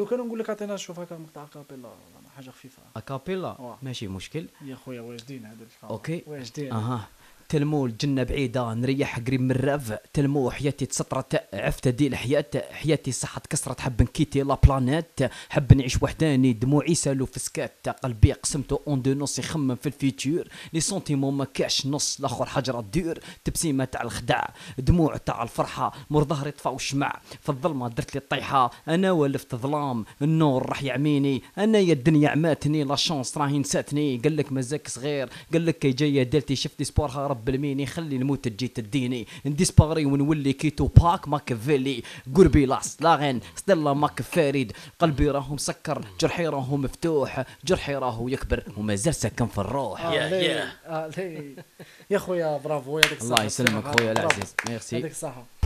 ولو كان نقول لك عطينا شوف هكا مقطع كابيلا حاجه خفيفه اكابيلا ماشي مشكل يا خويا واجدين هذا اوكي واجدين اها تلمو الجنة بعيدة نريح قريب من الرف تلمو حياتي تسطرت عفت دي الحياة حياتي صحة كسرت حب نكيتي لا بلانيت حب نعيش وحداني دموعي سالو في سكات قلبي قسمتو اون دو نص يخمم في الفيتور لي سونتيمون ما كاش نص لاخر حجرة دير تبسيمة تاع الخدع دموع تاع الفرحة مور ظهري طفى وشمع في الظلمة درت لي الطيحة انا ولفت ظلام النور راح يعميني انا يا الدنيا عماتني لا شونس راهي نساتني قالك مازاك صغير قالك كي جاية دالتي شفتي سبورها رب المين يخلي الموت تجي تديني نديسباري ونولي كيتو باك ماكفيلي قربي لاس لاغين ستيلا ماكفاريد قلبي راهو مسكر جرحي راهو مفتوح جرحي راهو يكبر ومازال ساكن في الروح يا يا يا خويا برافو يا الله يسلمك خويا العزيز ميرسي يعطيك الصحه